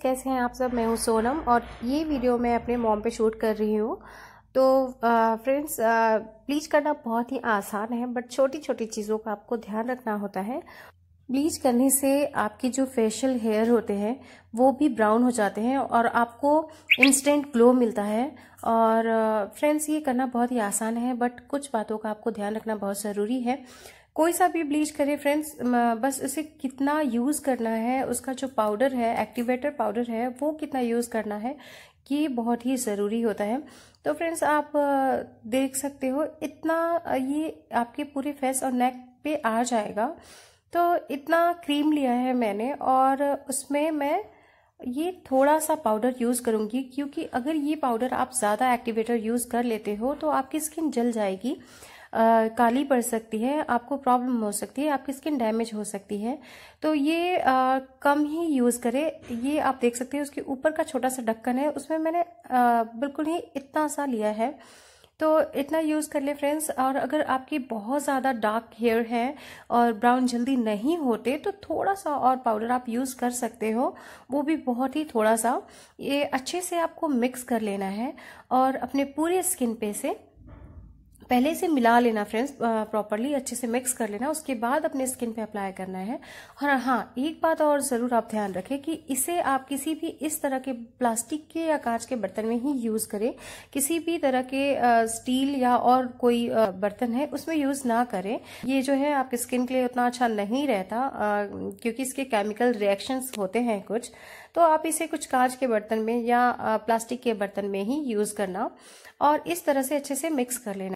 friends कैसे हैं आप सब मैं हूँ सोनम और ये वीडियो मैं अपने मॉम पे शूट कर रही हूँ तो फ्रेंड्स ब्लीच करना बहुत ही आसान है बट छोटी छोटी चीज़ों का आपको ध्यान रखना होता है ब्लीच करने से आपके जो फेशियल हेयर होते हैं वो भी ब्राउन हो जाते हैं और आपको इंस्टेंट ग्लो मिलता है और फ्रेंड्स ये करना बहुत ही आसान है बट कुछ बातों का आपको ध्यान रखना बहुत ज़रूरी है कोई सा भी ब्लीच करें फ्रेंड्स बस उसे कितना यूज़ करना है उसका जो पाउडर है एक्टिवेटर पाउडर है वो कितना यूज़ करना है ये बहुत ही ज़रूरी होता है तो फ्रेंड्स आप देख सकते हो इतना ये आपके पूरे फेस और नेक पे आ जाएगा तो इतना क्रीम लिया है मैंने और उसमें मैं ये थोड़ा सा पाउडर यूज़ करूंगी क्योंकि अगर ये पाउडर आप ज़्यादा एक्टिवेटर यूज़ कर लेते हो तो आपकी स्किन जल जाएगी काली पड़ सकती है आपको प्रॉब्लम हो सकती है आपकी स्किन डैमेज हो सकती है तो ये आ, कम ही यूज़ करें ये आप देख सकते हैं उसके ऊपर का छोटा सा ढक्कन है उसमें मैंने आ, बिल्कुल ही इतना सा लिया है तो इतना यूज़ कर ले फ्रेंड्स और अगर आपकी बहुत ज़्यादा डार्क हेयर है और ब्राउन जल्दी नहीं होते तो थोड़ा सा और पाउडर आप यूज़ कर सकते हो वो भी बहुत ही थोड़ा सा ये अच्छे से आपको मिक्स कर लेना है और अपने पूरे स्किन पे से पहले इसे मिला लेना फ्रेंड्स प्रॉपरली अच्छे से मिक्स कर लेना उसके बाद अपने स्किन पे अप्लाई करना है और हाँ एक बात और ज़रूर आप ध्यान रखें कि इसे आप किसी भी इस तरह के प्लास्टिक के या कांच के बर्तन में ही यूज़ करें किसी भी तरह के आ, स्टील या और कोई आ, बर्तन है उसमें यूज़ ना करें ये जो है आपके स्किन के लिए उतना अच्छा नहीं रहता आ, क्योंकि इसके केमिकल रिएक्शन होते हैं कुछ तो आप इसे कुछ कांच के बर्तन में या प्लास्टिक के बर्तन में ही यूज़ करना और इस तरह से अच्छे से मिक्स कर लेना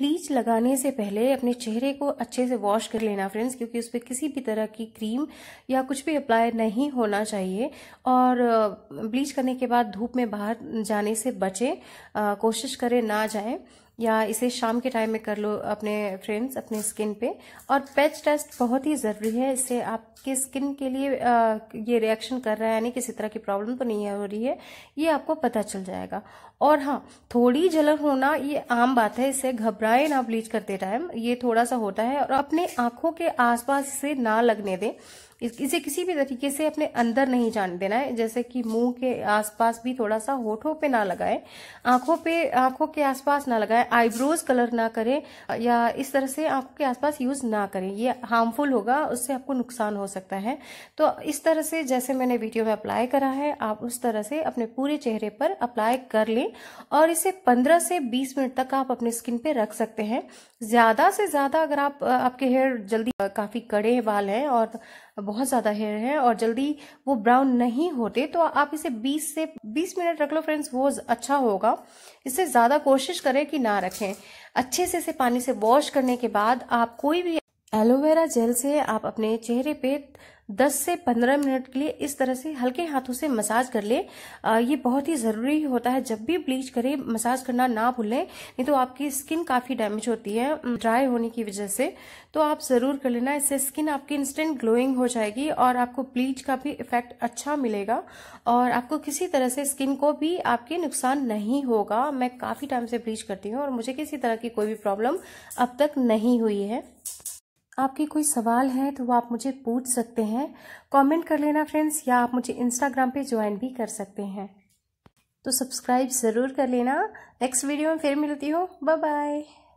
ब्लीच लगाने से पहले अपने चेहरे को अच्छे से वॉश कर लेना फ्रेंड्स क्योंकि उस पर किसी भी तरह की क्रीम या कुछ भी अप्लाई नहीं होना चाहिए और uh, ब्लीच करने के बाद धूप में बाहर जाने से बचें uh, कोशिश करें ना जाएं या इसे शाम के टाइम में कर लो अपने फ्रेंड्स अपने स्किन पे और पैच टेस्ट बहुत ही ज़रूरी है इससे आपके स्किन के लिए आ, ये रिएक्शन कर रहा है यानी किसी तरह की प्रॉब्लम तो नहीं हो रही है ये आपको पता चल जाएगा और हाँ थोड़ी जलन होना ये आम बात है इससे घबराए ना ब्लीच करते टाइम ये थोड़ा सा होता है और अपने आंखों के आसपास से ना लगने दें इसे किसी भी तरीके से अपने अंदर नहीं जान देना है जैसे कि मुंह के आसपास भी थोड़ा सा होठों पे ना लगाएं आंखों पे आंखों के आसपास ना लगाएं आईब्रोज कलर ना करें या इस तरह से आपके आसपास यूज ना करें ये हार्मफुल होगा उससे आपको नुकसान हो सकता है तो इस तरह से जैसे मैंने वीडियो में अप्लाई करा है आप उस तरह से अपने पूरे चेहरे पर अप्लाई कर लें और इसे 15 से 20 मिनट तक आप अपने स्किन पे रख सकते हैं ज़्यादा से ज़्यादा अगर आप आपके हेयर जल्दी काफ़ी कड़े बाल हैं और बहुत ज़्यादा हेयर हैं और जल्दी वो ब्राउन नहीं होते तो आप इसे 20 से 20 मिनट रख लो फ्रेंड्स वो अच्छा होगा इससे ज़्यादा कोशिश करें कि ना रखें अच्छे से इसे पानी से वॉश करने के बाद आप कोई भी एलोवेरा जेल से आप अपने चेहरे पे 10 से 15 मिनट के लिए इस तरह से हल्के हाथों से मसाज कर ले ये बहुत ही ज़रूरी होता है जब भी ब्लीच करें मसाज करना ना भूलें नहीं तो आपकी स्किन काफ़ी डैमेज होती है ड्राई होने की वजह से तो आप ज़रूर कर लेना इससे स्किन आपकी इंस्टेंट ग्लोइंग हो जाएगी और आपको ब्लीच का भी इफेक्ट अच्छा मिलेगा और आपको किसी तरह से स्किन को भी आपके नुकसान नहीं होगा मैं काफ़ी टाइम से ब्लीच करती हूँ और मुझे किसी तरह की कोई भी प्रॉब्लम अब तक नहीं हुई है आपके कोई सवाल है तो वो आप मुझे पूछ सकते हैं कमेंट कर लेना फ्रेंड्स या आप मुझे इंस्टाग्राम पे ज्वाइन भी कर सकते हैं तो सब्सक्राइब ज़रूर कर लेना नेक्स्ट वीडियो में फिर मिलती हूँ बाय बाय